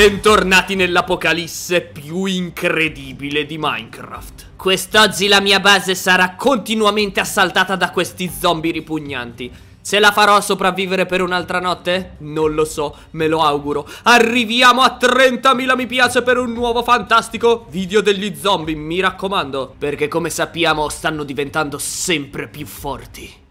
Bentornati nell'apocalisse più incredibile di Minecraft. Quest'oggi la mia base sarà continuamente assaltata da questi zombie ripugnanti. Se la farò a sopravvivere per un'altra notte? Non lo so, me lo auguro. Arriviamo a 30.000 mi piace per un nuovo fantastico video degli zombie, mi raccomando. Perché come sappiamo stanno diventando sempre più forti.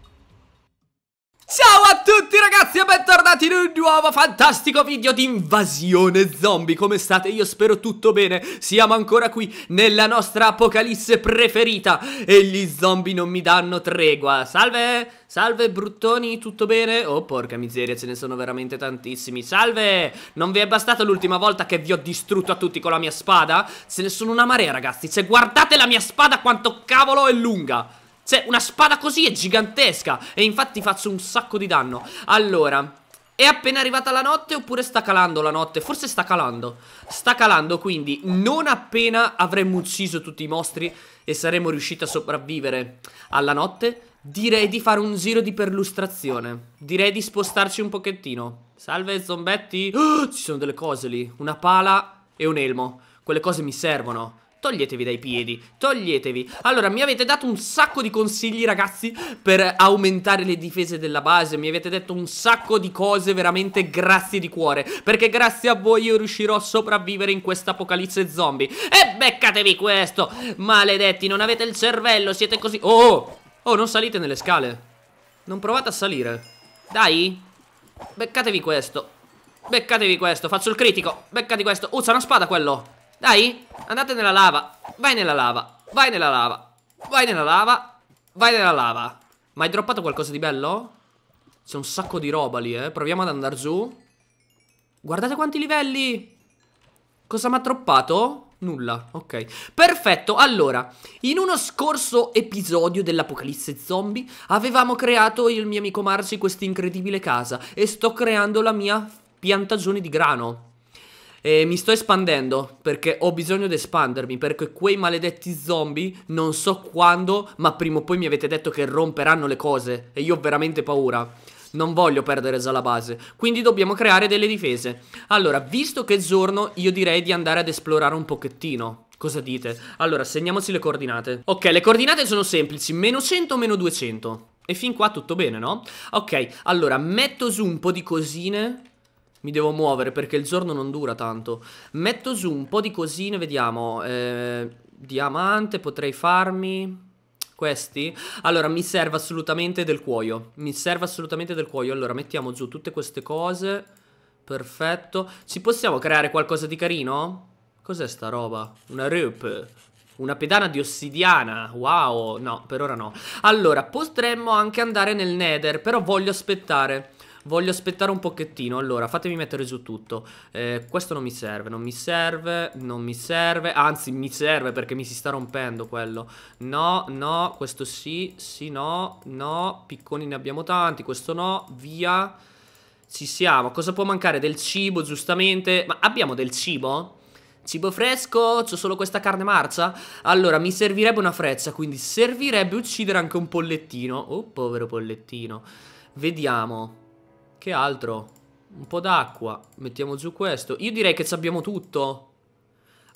Ciao a tutti ragazzi e bentornati in un nuovo fantastico video di invasione zombie Come state? Io spero tutto bene Siamo ancora qui nella nostra apocalisse preferita E gli zombie non mi danno tregua Salve! Salve bruttoni, tutto bene? Oh porca miseria, ce ne sono veramente tantissimi Salve! Non vi è bastata l'ultima volta che vi ho distrutto a tutti con la mia spada? Ce ne sono una marea ragazzi Se guardate la mia spada quanto cavolo è lunga cioè, una spada così è gigantesca E infatti faccio un sacco di danno Allora è appena arrivata la notte oppure sta calando la notte? Forse sta calando Sta calando quindi non appena avremmo ucciso tutti i mostri E saremo riusciti a sopravvivere alla notte Direi di fare un giro di perlustrazione Direi di spostarci un pochettino Salve zombetti oh, Ci sono delle cose lì Una pala e un elmo Quelle cose mi servono Toglietevi dai piedi, toglietevi Allora, mi avete dato un sacco di consigli ragazzi Per aumentare le difese della base Mi avete detto un sacco di cose Veramente grazie di cuore Perché grazie a voi io riuscirò a sopravvivere In questa apocalisse zombie E beccatevi questo Maledetti, non avete il cervello, siete così Oh, oh, non salite nelle scale Non provate a salire Dai Beccatevi questo Beccatevi questo, faccio il critico Beccati questo Usa uh, una spada quello dai, andate nella lava. Vai nella lava. Vai nella lava. Vai nella lava. Vai nella lava. Ma hai droppato qualcosa di bello? C'è un sacco di roba lì, eh. Proviamo ad andare giù. Guardate quanti livelli. Cosa mi ha droppato? Nulla, ok. Perfetto, allora, in uno scorso episodio dell'Apocalisse Zombie avevamo creato il mio amico Marci questa incredibile casa e sto creando la mia piantagione di grano. E mi sto espandendo perché ho bisogno di espandermi, perché quei maledetti zombie non so quando, ma prima o poi mi avete detto che romperanno le cose e io ho veramente paura. Non voglio perdere base, quindi dobbiamo creare delle difese. Allora, visto che è giorno, io direi di andare ad esplorare un pochettino. Cosa dite? Allora, segniamoci le coordinate. Ok, le coordinate sono semplici, meno 100, meno 200. E fin qua tutto bene, no? Ok, allora, metto su un po' di cosine mi devo muovere perché il giorno non dura tanto. Metto su un po' di cosine, vediamo. Eh, diamante, potrei farmi... Questi? Allora, mi serve assolutamente del cuoio. Mi serve assolutamente del cuoio. Allora, mettiamo giù tutte queste cose. Perfetto. Ci possiamo creare qualcosa di carino? Cos'è sta roba? Una rope. Una pedana di ossidiana, wow, no, per ora no Allora, potremmo anche andare nel nether, però voglio aspettare Voglio aspettare un pochettino, allora fatemi mettere giù tutto eh, Questo non mi serve, non mi serve, non mi serve Anzi mi serve perché mi si sta rompendo quello No, no, questo sì, sì no, no Picconi ne abbiamo tanti, questo no, via Ci siamo, cosa può mancare? Del cibo giustamente Ma abbiamo del cibo? Cibo fresco? C'ho solo questa carne marcia? Allora, mi servirebbe una freccia, quindi servirebbe uccidere anche un pollettino. Oh, povero pollettino. Vediamo. Che altro? Un po' d'acqua. Mettiamo giù questo. Io direi che abbiamo tutto.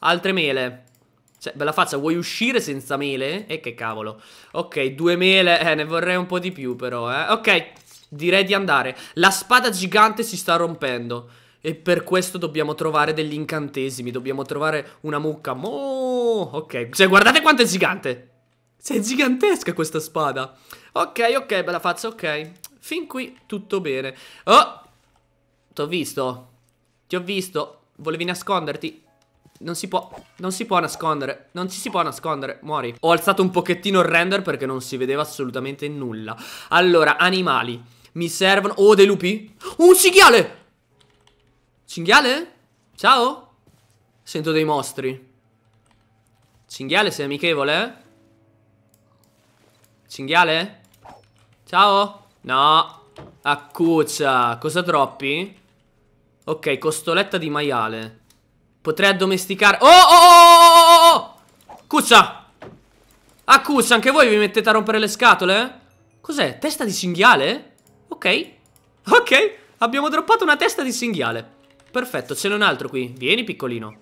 Altre mele. Cioè, bella faccia, vuoi uscire senza mele? E eh, che cavolo. Ok, due mele. Eh, ne vorrei un po' di più però, eh. Ok, direi di andare. La spada gigante si sta rompendo. E per questo dobbiamo trovare degli incantesimi. Dobbiamo trovare una mucca. Mo... Ok, cioè, guardate quanto è gigante. Cioè, è gigantesca questa spada. Ok, ok, bella faccia, ok. Fin qui tutto bene. Oh! Ti ho visto. Ti ho visto. Volevi nasconderti. Non si può, non si può nascondere Non ci si può nascondere, muori Ho alzato un pochettino il render perché non si vedeva assolutamente nulla Allora, animali Mi servono, oh dei lupi oh, Un cinghiale Cinghiale? Ciao Sento dei mostri Cinghiale sei amichevole? Cinghiale? Ciao No. Accuccia. Cosa troppi? Ok, costoletta di maiale. Potrei addomesticare... Oh, oh, oh, oh, oh! oh, oh, oh! Cuccia! Accuccia, anche voi vi mettete a rompere le scatole? Cos'è? Testa di cinghiale? Ok. Ok, abbiamo droppato una testa di cinghiale. Perfetto, ce n'è un altro qui. Vieni, piccolino.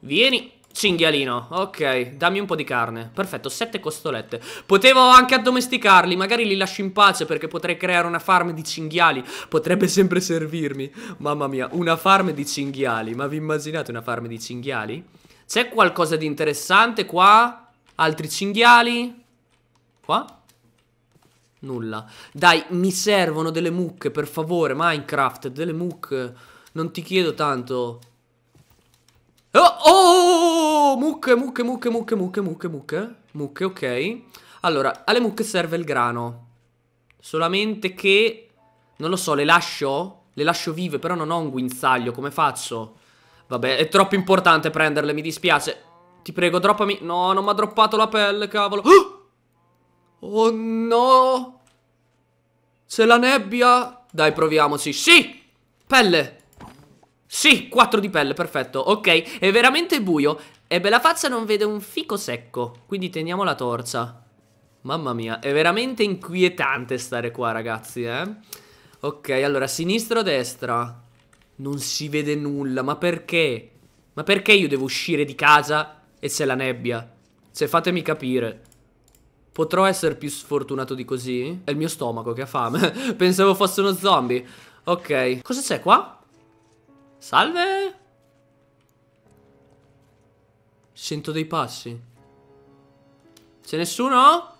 Vieni. Cinghialino, ok, dammi un po' di carne Perfetto, sette costolette Potevo anche addomesticarli, magari li lascio in pace Perché potrei creare una farm di cinghiali Potrebbe sempre servirmi Mamma mia, una farm di cinghiali Ma vi immaginate una farm di cinghiali? C'è qualcosa di interessante qua? Altri cinghiali? Qua? Nulla Dai, mi servono delle mucche, per favore Minecraft, delle mucche Non ti chiedo tanto Oh, oh! Mucche, mucche, mucche, mucche, mucche, mucche, mucche. Mucche, ok. Allora, alle mucche serve il grano. Solamente che... Non lo so, le lascio? Le lascio vive, però non ho un guinzaglio. Come faccio? Vabbè, è troppo importante prenderle, mi dispiace. Ti prego, droppami... No, non mi ha droppato la pelle, cavolo. Oh, oh no! C'è la nebbia? Dai, proviamoci. Sì! Pelle! Sì, 4 di pelle, perfetto. Ok, è veramente buio. E faccia non vede un fico secco. Quindi teniamo la torcia. Mamma mia, è veramente inquietante stare qua, ragazzi, eh. Ok, allora, sinistra o destra? Non si vede nulla, ma perché? Ma perché io devo uscire di casa e c'è la nebbia? Cioè, fatemi capire. Potrò essere più sfortunato di così? È il mio stomaco che ha fame. Pensavo fosse uno zombie. Ok. Cosa c'è qua? Salve? Sento dei passi. C'è nessuno?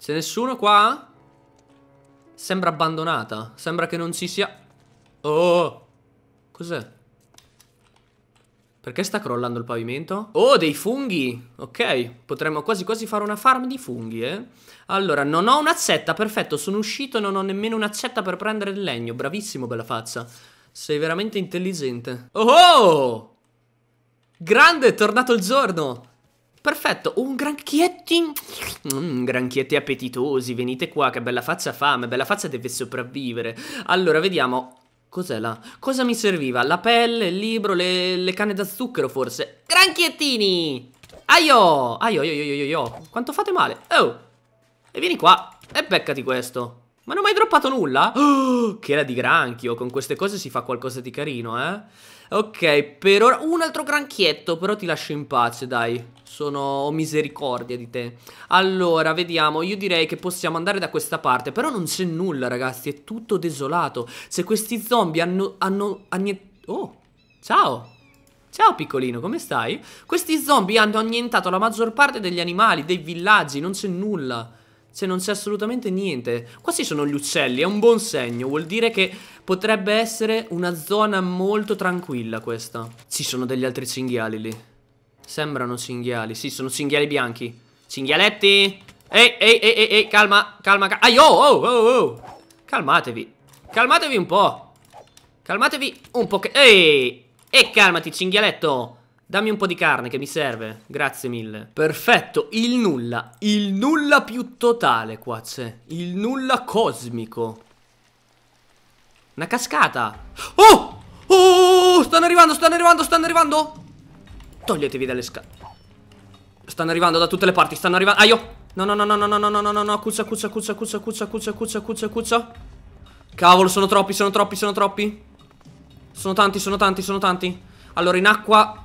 C'è nessuno qua? Sembra abbandonata. Sembra che non ci sia... Oh! Cos'è? Perché sta crollando il pavimento? Oh, dei funghi! Ok, potremmo quasi quasi fare una farm di funghi, eh? Allora, non ho un'azzetta, perfetto, sono uscito e non ho nemmeno un'azzetta per prendere il legno. Bravissimo, bella faccia. Sei veramente intelligente. Oh, oh! Grande, è tornato il giorno! Perfetto, un granchietti. Mm, granchietti appetitosi, venite qua, che bella faccia fame, bella faccia deve sopravvivere. Allora, vediamo. Cos'è la... Cosa mi serviva? La pelle, il libro, le, le canne da zucchero forse Granchiettini! Aio! Aio, aio, aio, aio, Quanto fate male? Oh! E vieni qua E beccati questo Ma non ho mai droppato nulla? Oh, che era di granchio Con queste cose si fa qualcosa di carino, eh? Ok, per ora un altro granchietto, però ti lascio in pace, dai. Sono ho misericordia di te. Allora, vediamo, io direi che possiamo andare da questa parte, però non c'è nulla, ragazzi, è tutto desolato. Se questi zombie hanno hanno annientato Oh! Ciao! Ciao piccolino, come stai? Questi zombie hanno annientato la maggior parte degli animali, dei villaggi, non c'è nulla se non c'è assolutamente niente. Qua ci sono gli uccelli, è un buon segno, vuol dire che potrebbe essere una zona molto tranquilla questa. Ci sono degli altri cinghiali lì. Sembrano cinghiali, sì, sono cinghiali bianchi. Cinghialetti! Ehi, ehi, ehi, ehi, calma, calma, calma. Ai, oh, oh, oh, oh. Calmatevi. Calmatevi un po'. Calmatevi un po' che... Ehi! E calmati, cinghialetto! Dammi un po' di carne che mi serve, grazie mille. Perfetto, il nulla, il nulla più totale qua c'è, il nulla cosmico. Una cascata. Oh! Oh! Stanno arrivando, stanno arrivando, stanno arrivando! Toglietevi dalle scale. Stanno arrivando da tutte le parti, stanno arrivando. Aio! No, no, no, no, no, no, no, no, no, no, no, cuccia, cuccia, cuccia, cuccia, cuccia, cuccia, cuccia, cuccia, cuccia. Cavolo, sono troppi, sono troppi, sono troppi. Sono tanti, sono tanti, sono tanti. Allora, in acqua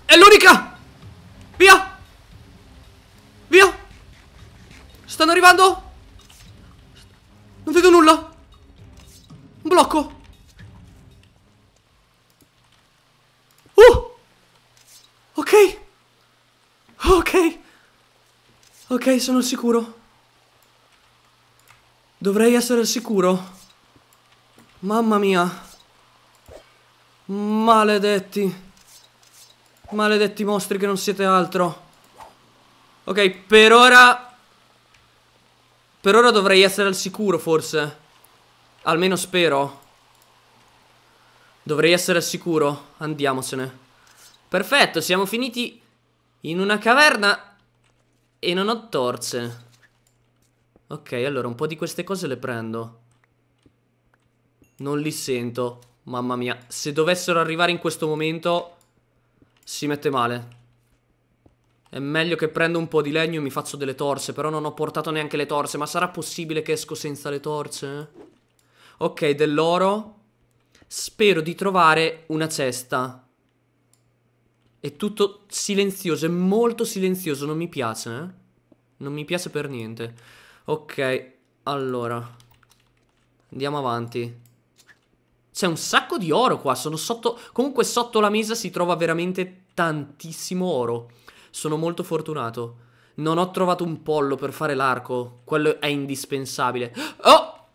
È l'unica! Via! Via! Stanno arrivando! Non vedo nulla! Un blocco! Uh! Ok! Ok! Ok, sono al sicuro. Dovrei essere al sicuro. Mamma mia. Maledetti. Maledetti mostri che non siete altro. Ok, per ora... Per ora dovrei essere al sicuro, forse. Almeno spero. Dovrei essere al sicuro. Andiamocene. Perfetto, siamo finiti in una caverna e non ho torce. Ok, allora un po' di queste cose le prendo. Non li sento. Mamma mia, se dovessero arrivare in questo momento... Si mette male. È meglio che prendo un po' di legno e mi faccio delle torce, però non ho portato neanche le torce. Ma sarà possibile che esco senza le torce? Ok, dell'oro. Spero di trovare una cesta. È tutto silenzioso, è molto silenzioso, non mi piace, eh? Non mi piace per niente. Ok, allora. Andiamo avanti. C'è un sacco di oro qua, sono sotto... Comunque sotto la mesa si trova veramente tantissimo oro. Sono molto fortunato. Non ho trovato un pollo per fare l'arco. Quello è indispensabile. Oh!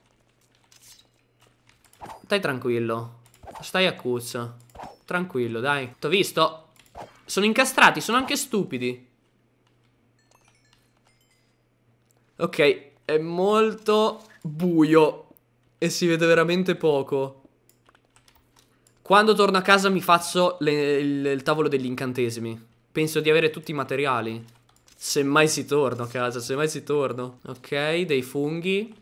Stai tranquillo. Stai a cuzza. Tranquillo, dai. T'ho visto? Sono incastrati, sono anche stupidi. Ok, è molto buio e si vede veramente poco. Quando torno a casa mi faccio le, il, il, tavolo degli incantesimi. Penso di avere tutti i materiali. Se mai si torno a casa, se mai si torno. Ok, dei funghi.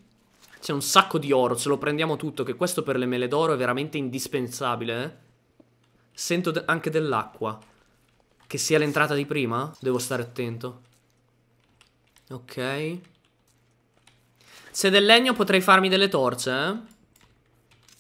C'è un sacco di oro, ce lo prendiamo tutto, che questo per le mele d'oro è veramente indispensabile, eh? Sento de anche dell'acqua. Che sia l'entrata di prima? Devo stare attento. Ok. Se del legno potrei farmi delle torce, eh?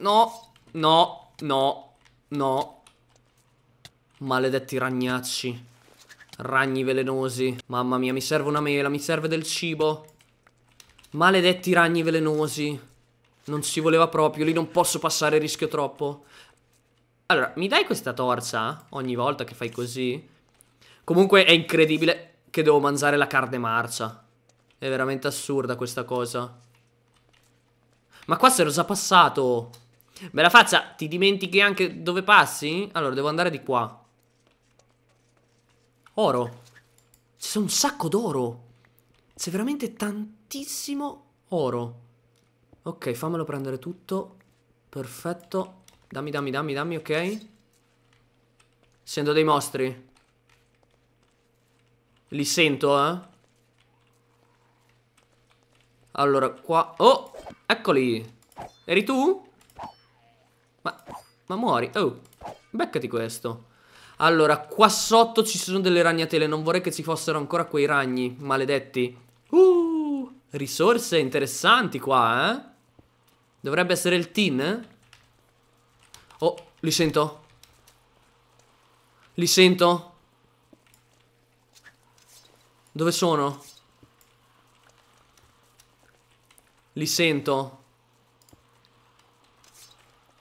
No, no, no, no. Maledetti ragnacci. Ragni velenosi. Mamma mia, mi serve una mela, mi serve del cibo. Maledetti ragni velenosi. Non si voleva proprio, lì non posso passare, rischio troppo. Allora, mi dai questa torcia eh, ogni volta che fai così? Comunque è incredibile che devo mangiare la carne marcia. È veramente assurda questa cosa. Ma qua si era già passato. Bella faccia, ti dimentichi anche dove passi? Allora, devo andare di qua. Oro. C'è un sacco d'oro. C'è veramente tantissimo oro. Ok, fammelo prendere tutto. Perfetto. Dammi, dammi, dammi, dammi, ok. Sendo dei mostri. Li sento, eh. Allora, qua... Oh! Eccoli! Eri tu? Ma, ma muori. Oh, beccati questo. Allora, qua sotto ci sono delle ragnatele. Non vorrei che ci fossero ancora quei ragni, maledetti. Uh, risorse interessanti qua, eh? Dovrebbe essere il tin, eh? Oh, li sento. Li sento. Dove sono? Li sento.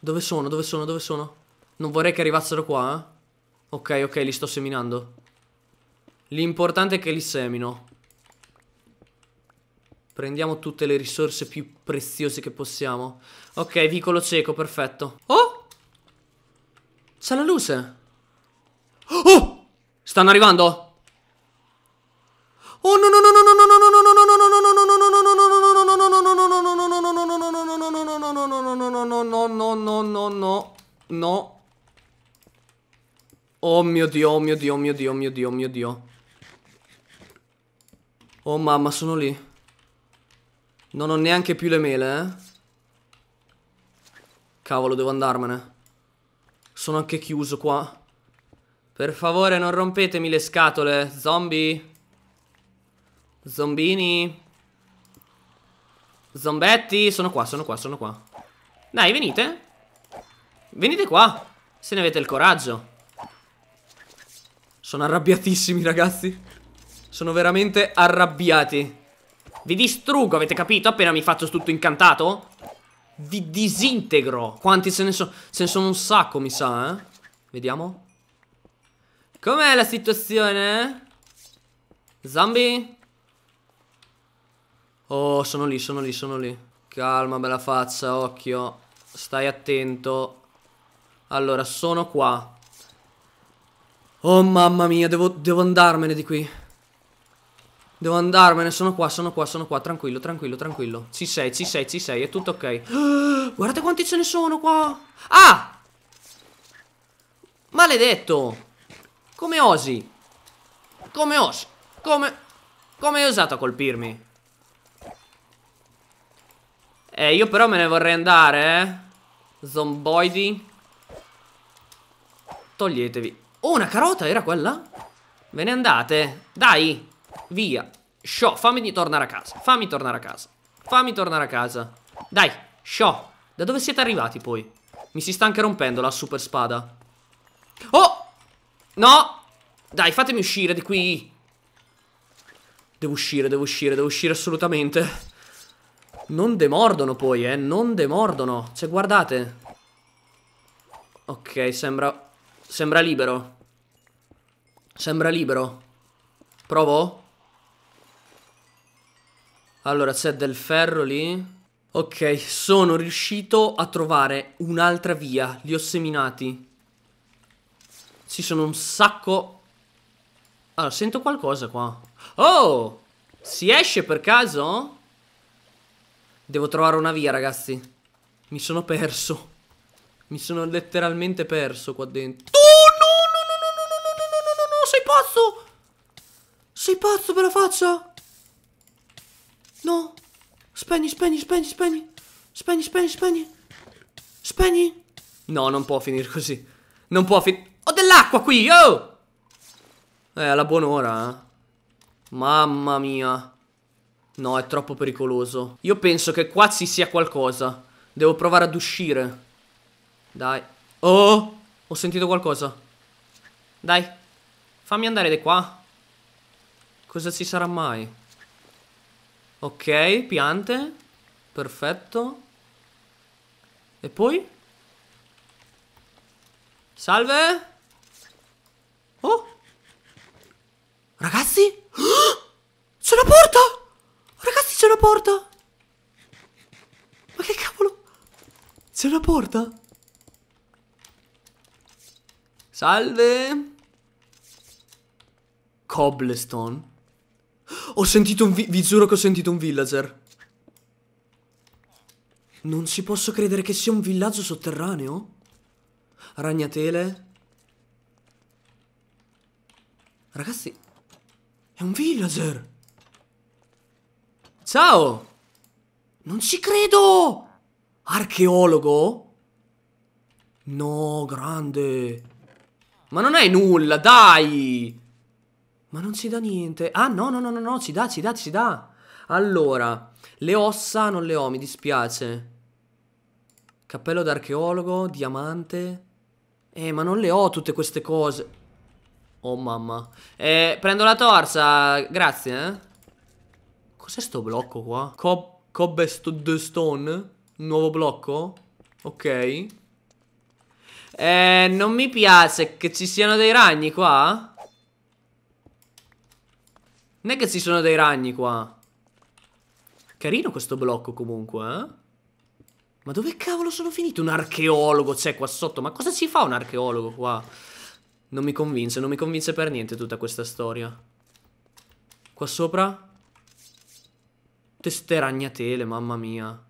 Dove sono? Dove sono? Dove sono? Non vorrei che arrivassero qua, eh? Ok, ok, li sto seminando. L'importante è che li semino. Prendiamo tutte le risorse più preziose che possiamo. Ok, vicolo cieco, perfetto. Oh! C'è la luce. Oh! Stanno arrivando! Oh no no no no no no! no, no, Oh mio dio, oh mio dio, oh mio dio, oh mio dio, oh mio dio. Oh mamma, sono lì. Non ho neanche più le mele, eh. Cavolo, devo andarmene. Sono anche chiuso qua. Per favore, non rompetemi le scatole, zombie. Zombini. Zombetti, sono qua, sono qua, sono qua. Dai, venite. Venite qua, se ne avete il coraggio. Sono arrabbiatissimi, ragazzi. Sono veramente arrabbiati. Vi distruggo, avete capito? Appena mi faccio tutto incantato? Vi disintegro. Quanti se ne sono? Se ne sono un sacco, mi sa, eh. Vediamo. Com'è la situazione? Zombie? Oh, sono lì, sono lì, sono lì. Calma, bella faccia, occhio. Stai attento. Allora, sono qua. Oh mamma mia, devo, devo andarmene di qui. Devo andarmene, sono qua, sono qua, sono qua, tranquillo, tranquillo, tranquillo. Ci sei, ci sei, ci sei, è tutto ok. guardate quanti ce ne sono qua. Ah! Maledetto! Come osi? Come osi? Come... Come hai osato a colpirmi? Eh, io però me ne vorrei andare, eh. Zomboidi. Toglietevi. Oh, una carota era quella? Ve ne andate. Dai, via. Sciò, fammi tornare a casa. Fammi tornare a casa. Fammi tornare a casa. Dai, sciò. Da dove siete arrivati poi? Mi si sta anche rompendo la super spada. Oh! No! Dai, fatemi uscire di qui. Devo uscire, devo uscire, devo uscire assolutamente. Non demordono poi, eh. Non demordono. Cioè, guardate. Ok, sembra Sembra libero. Sembra libero. Provo. Allora, c'è del ferro lì. Ok, sono riuscito a trovare un'altra via. Li ho seminati. Ci sono un sacco... Allora, sento qualcosa qua. Oh! Si esce per caso? Devo trovare una via, ragazzi. Mi sono perso. Mi sono letteralmente perso qua dentro pazzo? Sei pazzo per la faccia? No. Spegni, spegni, spegni, spegni. Spegni, spegni, spegni. Spegni. No, non può finire così. Non può finire... Ho dell'acqua qui, oh! Eh, alla buon'ora, eh. Mamma mia. No, è troppo pericoloso. Io penso che qua ci sia qualcosa. Devo provare ad uscire. Dai. Oh! Ho sentito qualcosa. Dai. Fammi andare di qua. Cosa ci sarà mai? Ok, piante. Perfetto. E poi? Salve? Oh! Ragazzi? C'è una porta! Ragazzi, c'è una porta! Ma che cavolo? C'è una porta? Salve? Cobblestone. Ho sentito un... Vi, vi giuro che ho sentito un villager. Non ci posso credere che sia un villaggio sotterraneo. Ragnatele. Ragazzi, è un villager. Ciao. Non ci credo. Archeologo? No, grande. Ma non hai nulla, dai. Ma non ci dà niente. Ah, no, no, no, no, no, ci dà, ci dà, ci dà. Allora, le ossa non le ho, mi dispiace. Cappello d'archeologo, diamante. Eh, ma non le ho tutte queste cose. Oh, mamma. Eh, prendo la torsa, grazie, eh. Cos'è sto blocco qua? Cob... Cobbe st Stone? Nuovo blocco? Ok. Eh, non mi piace che ci siano dei ragni qua. Non è che ci sono dei ragni qua. Carino questo blocco comunque, eh? Ma dove cavolo sono finito? Un archeologo c'è qua sotto. Ma cosa ci fa un archeologo qua? Non mi convince, non mi convince per niente tutta questa storia. Qua sopra? Teste ragnatele, mamma mia.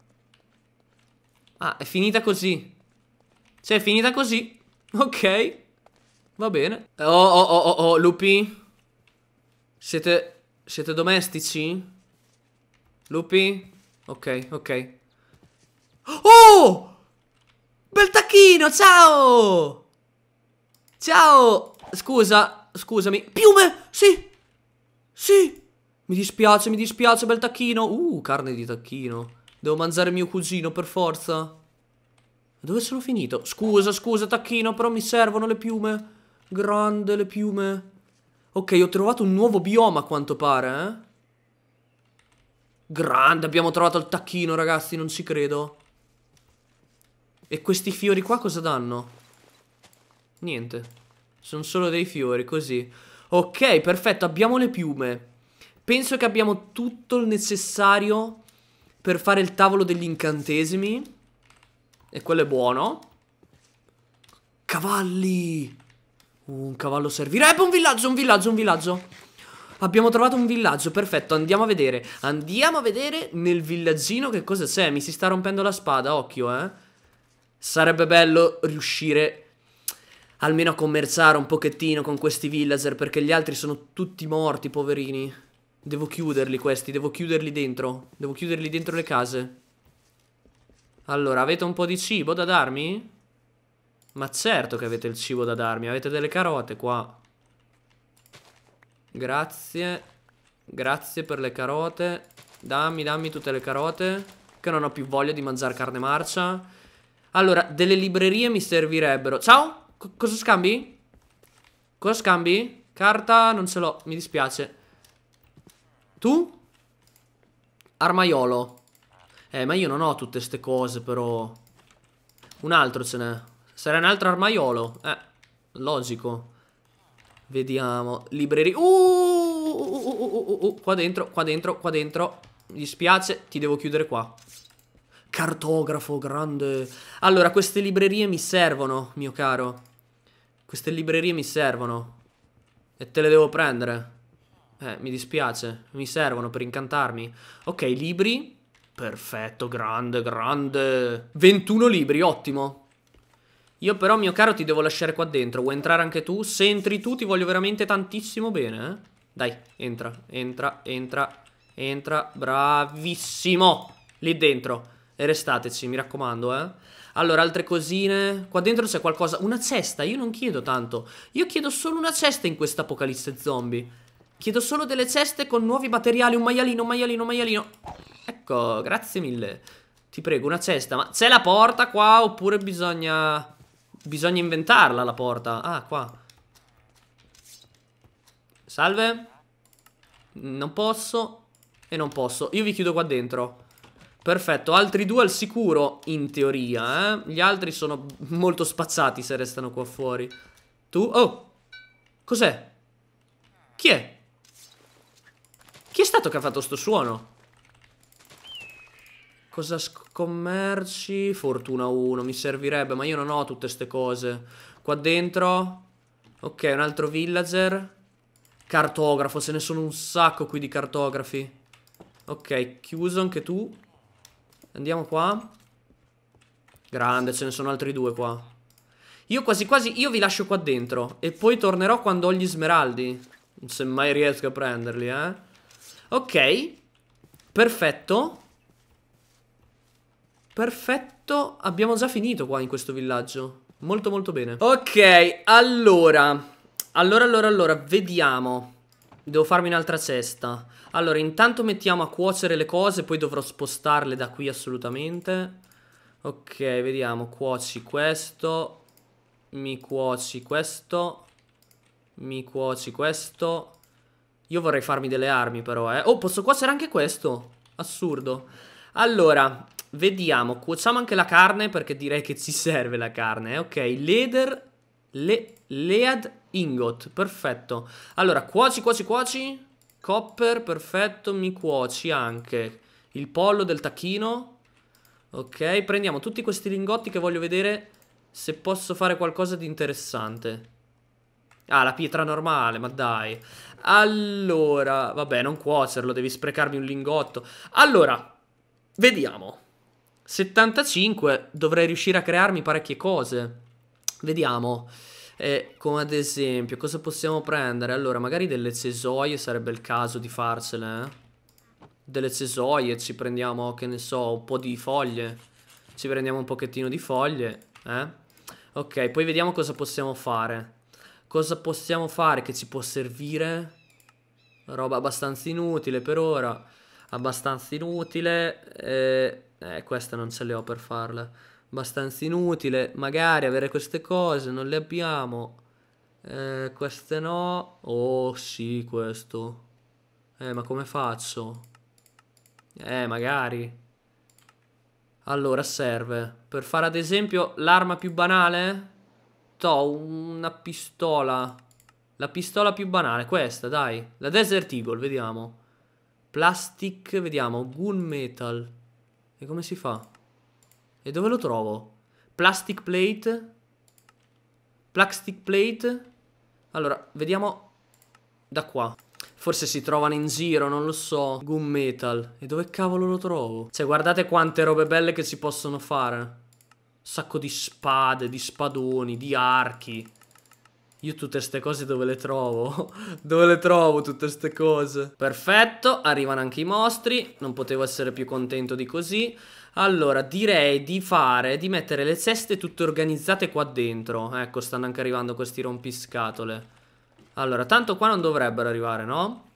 Ah, è finita così. Cioè, è finita così. Ok. Va bene. Oh, oh, oh, oh, oh, lupi. Siete siete domestici? Lupi? Ok, ok. Oh! Bel tacchino, ciao! Ciao! Scusa, scusami. Piume! Sì! Sì! Mi dispiace, mi dispiace, bel tacchino. Uh, carne di tacchino. Devo mangiare mio cugino, per forza. Dove sono finito? Scusa, scusa, tacchino, però mi servono le piume. Grande le piume. Ok, ho trovato un nuovo bioma a quanto pare, eh? Grande, abbiamo trovato il tacchino, ragazzi, non ci credo. E questi fiori qua cosa danno? Niente. Sono solo dei fiori, così. Ok, perfetto, abbiamo le piume. Penso che abbiamo tutto il necessario per fare il tavolo degli incantesimi. E quello è buono. Cavalli! Un cavallo servirebbe un villaggio, un villaggio, un villaggio. Abbiamo trovato un villaggio, perfetto, andiamo a vedere. Andiamo a vedere nel villaggino che cosa c'è. Mi si sta rompendo la spada, occhio, eh. Sarebbe bello riuscire almeno a commerciare un pochettino con questi villager perché gli altri sono tutti morti, poverini. Devo chiuderli questi, devo chiuderli dentro. Devo chiuderli dentro le case. Allora, avete un po' di cibo da darmi? Ma certo che avete il cibo da darmi. Avete delle carote qua. Grazie. Grazie per le carote. Dammi, dammi tutte le carote. Che non ho più voglia di mangiare carne marcia. Allora, delle librerie mi servirebbero. Ciao? C cosa scambi? Cosa scambi? Carta non ce l'ho, mi dispiace. Tu? Armaiolo. Eh, ma io non ho tutte ste cose, però... Un altro ce n'è. Sarà un altro armaiolo. Eh, logico. Vediamo. Libreria. Uh uh uh, uh, uh, uh, qua dentro, qua dentro, qua dentro. Mi dispiace, ti devo chiudere qua. Cartografo, grande. Allora, queste librerie mi servono, mio caro. Queste librerie mi servono. E te le devo prendere. Eh, mi dispiace. Mi servono per incantarmi. Ok, libri. Perfetto, grande, grande. 21 libri, ottimo. Io però, mio caro, ti devo lasciare qua dentro. Vuoi entrare anche tu? Se entri tu ti voglio veramente tantissimo bene, eh? Dai, entra, entra, entra, entra. Bravissimo! Lì dentro. E restateci, mi raccomando, eh? Allora, altre cosine. Qua dentro c'è qualcosa. Una cesta, io non chiedo tanto. Io chiedo solo una cesta in questa apocalisse zombie. Chiedo solo delle ceste con nuovi materiali. Un maialino, un maialino, un maialino. Ecco, grazie mille. Ti prego, una cesta. Ma c'è la porta qua oppure bisogna... Bisogna inventarla la porta. Ah, qua. Salve. Non posso. E non posso. Io vi chiudo qua dentro. Perfetto, altri due al sicuro, in teoria, eh? Gli altri sono molto spazzati se restano qua fuori. Tu? Oh! Cos'è? Chi è? Chi è stato che ha fatto sto suono? Cosa scommerci? Fortuna 1, mi servirebbe, ma io non ho tutte queste cose. Qua dentro... Ok, un altro villager. Cartografo, se ne sono un sacco qui di cartografi. Ok, chiuso anche tu. Andiamo qua. Grande, ce ne sono altri due qua. Io quasi quasi, io vi lascio qua dentro. E poi tornerò quando ho gli smeraldi. Se mai riesco a prenderli, eh. Ok. Perfetto. Perfetto, abbiamo già finito qua in questo villaggio. Molto molto bene. Ok, allora. Allora, allora, allora, vediamo. Devo farmi un'altra cesta. Allora, intanto mettiamo a cuocere le cose, poi dovrò spostarle da qui assolutamente. Ok, vediamo. Cuoci questo. Mi cuoci questo. Mi cuoci questo. Io vorrei farmi delle armi però, eh. Oh, posso cuocere anche questo? Assurdo. Allora, Vediamo, cuociamo anche la carne perché direi che ci serve la carne. Eh, ok, leder, le, lead ingot, perfetto. Allora, cuoci, cuoci, cuoci. Copper, perfetto, mi cuoci anche il pollo del tacchino. Ok, prendiamo tutti questi lingotti che voglio vedere se posso fare qualcosa di interessante. Ah, la pietra normale, ma dai. Allora, vabbè, non cuocerlo, devi sprecarmi un lingotto. Allora, vediamo. 75 dovrei riuscire a crearmi parecchie cose. Vediamo. Eh, come ad esempio, cosa possiamo prendere? Allora, magari delle cesoie sarebbe il caso di farsele, eh? Delle cesoie, ci prendiamo, che ne so, un po' di foglie. Ci prendiamo un pochettino di foglie, eh? Ok, poi vediamo cosa possiamo fare. Cosa possiamo fare che ci può servire? Roba abbastanza inutile per ora. Abbastanza inutile. Eh eh, queste non ce le ho per farle. Abbastanza inutile. Magari avere queste cose, non le abbiamo. Eh, queste no. Oh, sì, questo. Eh, ma come faccio? Eh, magari. Allora, serve. Per fare ad esempio l'arma più banale? To, una pistola. La pistola più banale, questa, dai. La Desert Eagle, vediamo. Plastic, vediamo. Gun metal. E come si fa? E dove lo trovo? Plastic plate? Plastic plate? Allora, vediamo da qua. Forse si trovano in giro, non lo so. Gun metal. E dove cavolo lo trovo? Cioè, guardate quante robe belle che si possono fare. Sacco di spade, di spadoni, di archi. Io tutte ste cose dove le trovo? dove le trovo tutte ste cose? Perfetto, arrivano anche i mostri, non potevo essere più contento di così. Allora, direi di fare, di mettere le ceste tutte organizzate qua dentro. Ecco, stanno anche arrivando questi rompiscatole. Allora, tanto qua non dovrebbero arrivare, no?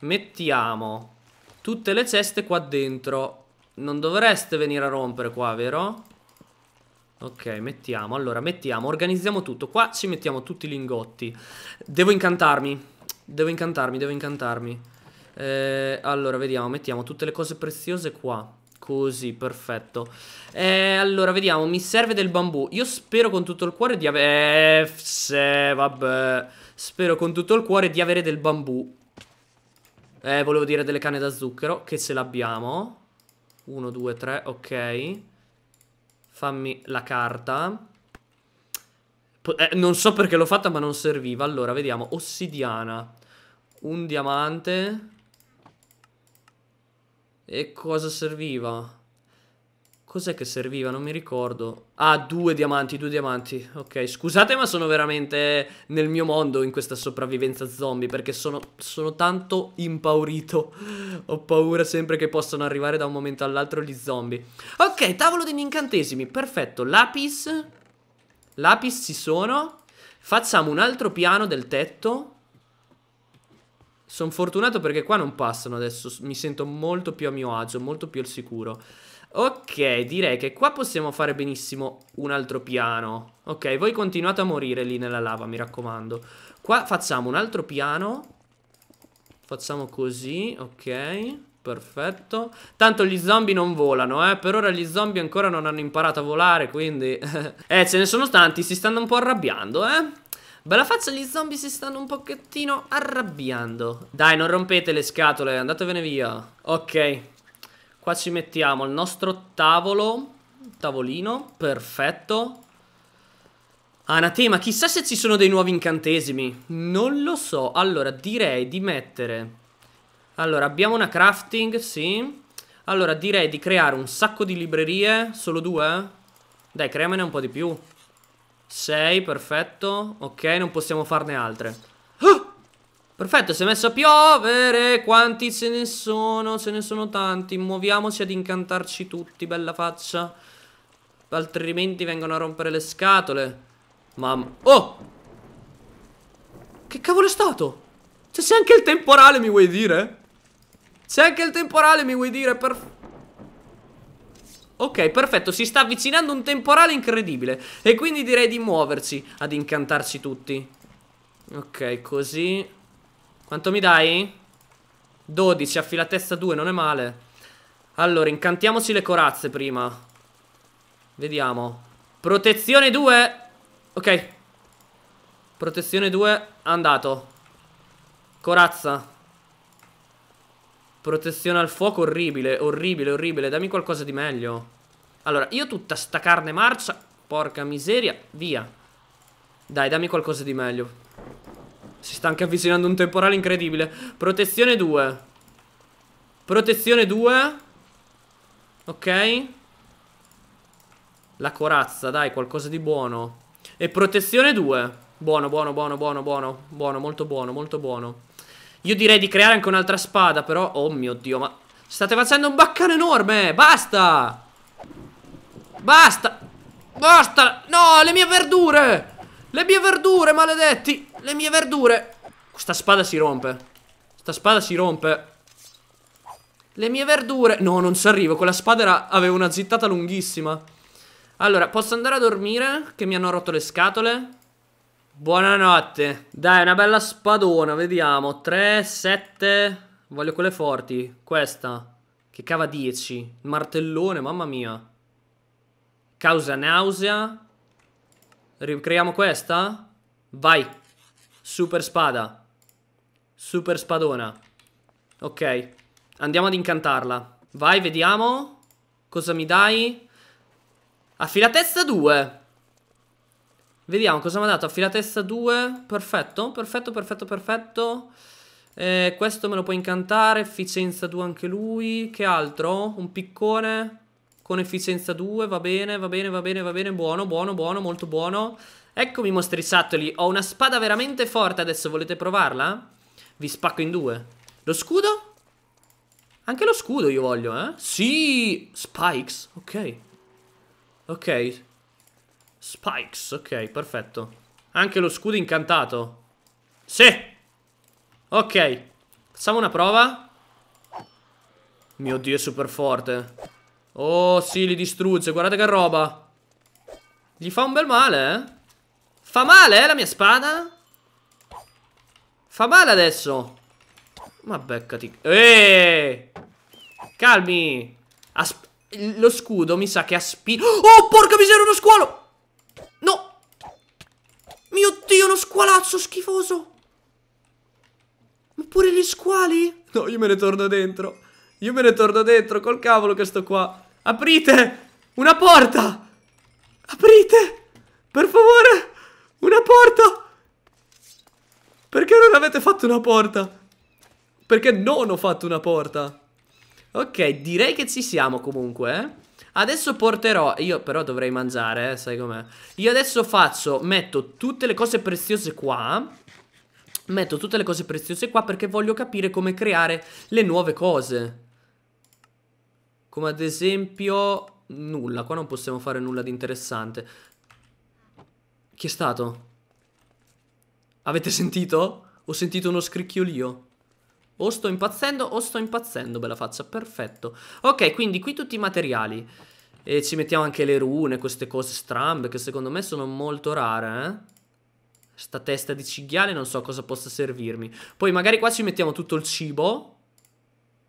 Mettiamo tutte le ceste qua dentro. Non dovreste venire a rompere qua, vero? Ok, mettiamo. Allora, mettiamo, organizziamo tutto. Qua ci mettiamo tutti i lingotti. Devo incantarmi. Devo incantarmi, devo incantarmi. Eh, allora, vediamo, mettiamo tutte le cose preziose qua. Così, perfetto. Eh, allora, vediamo, mi serve del bambù. Io spero con tutto il cuore di avere... Eh, se, vabbè. Spero con tutto il cuore di avere del bambù. Eh, volevo dire delle canne da zucchero, che ce l'abbiamo. 1, 2, 3, ok. Fammi la carta. Eh, non so perché l'ho fatta ma non serviva. Allora, vediamo. Ossidiana. Un diamante. E cosa serviva? Cos'è che serviva? Non mi ricordo. Ah, due diamanti, due diamanti. Ok, scusate ma sono veramente nel mio mondo in questa sopravvivenza zombie perché sono, sono tanto impaurito. Ho paura sempre che possano arrivare da un momento all'altro gli zombie. Ok, tavolo degli incantesimi, perfetto. Lapis. Lapis ci sono. Facciamo un altro piano del tetto. Sono fortunato perché qua non passano adesso. Mi sento molto più a mio agio, molto più al sicuro. Ok, direi che qua possiamo fare benissimo un altro piano. Ok, voi continuate a morire lì nella lava, mi raccomando. Qua facciamo un altro piano. Facciamo così, ok. Perfetto. Tanto gli zombie non volano, eh. Per ora gli zombie ancora non hanno imparato a volare, quindi... eh, ce ne sono tanti, si stanno un po' arrabbiando, eh. Bella faccia, gli zombie si stanno un pochettino arrabbiando. Dai, non rompete le scatole, andatevene via. Ok, Qua ci mettiamo il nostro tavolo, tavolino, perfetto. Anatema, chissà se ci sono dei nuovi incantesimi. Non lo so. Allora, direi di mettere... Allora, abbiamo una crafting, sì. Allora, direi di creare un sacco di librerie. Solo due? Dai, creamene un po' di più. Sei, perfetto. Ok, non possiamo farne altre. Perfetto, si è messo a piovere. Quanti se ne sono? Se ne sono tanti. Muoviamoci ad incantarci tutti, bella faccia. Altrimenti vengono a rompere le scatole. Mamma. Oh! Che cavolo è stato? Cioè, c'è anche il temporale, mi vuoi dire? C'è anche il temporale, mi vuoi dire? Perfetto. Ok, perfetto, si sta avvicinando un temporale incredibile E quindi direi di muoverci ad incantarci tutti Ok, così quanto mi dai? 12, affilatezza 2, non è male. Allora, incantiamoci le corazze prima. Vediamo. Protezione 2. Ok. Protezione 2, andato. Corazza. Protezione al fuoco, orribile, orribile, orribile. Dammi qualcosa di meglio. Allora, io tutta sta carne marcia. Porca miseria, via. Dai, dammi qualcosa di meglio. Si sta anche avvicinando un temporale incredibile. Protezione 2. Protezione 2. Ok. La corazza, dai, qualcosa di buono. E protezione 2. Buono, buono, buono, buono, buono. Buono, molto buono, molto buono. Io direi di creare anche un'altra spada, però... Oh mio Dio, ma... State facendo un baccano enorme! Basta! Basta! Basta! No, le mie verdure! Le mie verdure, maledetti! Le mie verdure Questa spada si rompe Questa spada si rompe Le mie verdure No, non ci arrivo Quella spada era... aveva una zittata lunghissima Allora, posso andare a dormire? Che mi hanno rotto le scatole Buonanotte Dai, una bella spadona Vediamo 3, 7 Voglio quelle forti Questa Che cava 10 Martellone, mamma mia Causa nausea Ricreiamo questa? Vai Super spada. Super spadona. Ok. Andiamo ad incantarla. Vai, vediamo. Cosa mi dai? Affilatezza 2. Vediamo cosa mi ha dato. Affilatezza 2. Perfetto, perfetto, perfetto, perfetto. Eh, questo me lo può incantare. Efficienza 2 anche lui. Che altro? Un piccone. Con efficienza 2. Va bene, va bene, va bene, va bene. Buono, buono, buono, molto buono. Eccomi mostrizzatoli, ho una spada veramente forte adesso, volete provarla? Vi spacco in due. Lo scudo? Anche lo scudo io voglio, eh? Sì! Spikes, ok. Ok. Spikes, ok, perfetto. Anche lo scudo incantato. Sì! Ok. Facciamo una prova. Mio Dio, è super forte. Oh, sì, li distrugge, guardate che roba. Gli fa un bel male, eh? Fa male, eh, la mia spada? Fa male adesso. Ma beccati. Eeeh! Calmi. Asp lo scudo mi sa che aspi... Oh, porca miseria, uno squalo! No! Mio Dio, uno squalazzo schifoso! Ma pure gli squali? No, io me ne torno dentro. Io me ne torno dentro, col cavolo che sto qua. Aprite! Una porta! Aprite! Per favore! Una porta! Perché non avete fatto una porta? Perché non ho fatto una porta? Ok, direi che ci siamo comunque, eh. Adesso porterò, io però dovrei mangiare, eh, sai com'è Io adesso faccio, metto tutte le cose preziose qua Metto tutte le cose preziose qua perché voglio capire come creare le nuove cose Come ad esempio, nulla, qua non possiamo fare nulla di interessante chi è stato? Avete sentito? Ho sentito uno scricchiolio. Oh. O sto impazzendo o sto impazzendo, bella faccia, perfetto. Ok, quindi qui tutti i materiali. E ci mettiamo anche le rune, queste cose strambe che secondo me sono molto rare, eh? Sta testa di cinghiale non so cosa possa servirmi. Poi magari qua ci mettiamo tutto il cibo.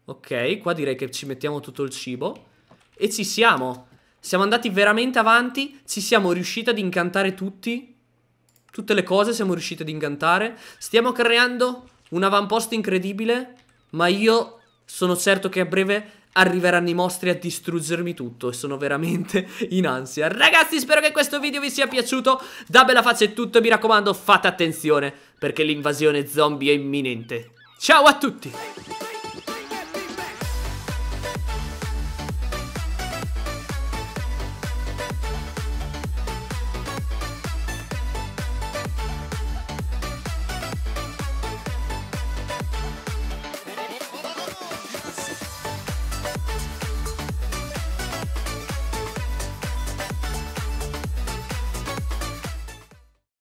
Ok, qua direi che ci mettiamo tutto il cibo. E ci siamo. Siamo andati veramente avanti, ci siamo riusciti ad incantare tutti. Tutte le cose siamo riusciti ad incantare. Stiamo creando un avamposto incredibile, ma io sono certo che a breve arriveranno i mostri a distruggermi tutto e sono veramente in ansia. Ragazzi, spero che questo video vi sia piaciuto. Da bella faccia è tutto, e mi raccomando, fate attenzione perché l'invasione zombie è imminente. Ciao a tutti!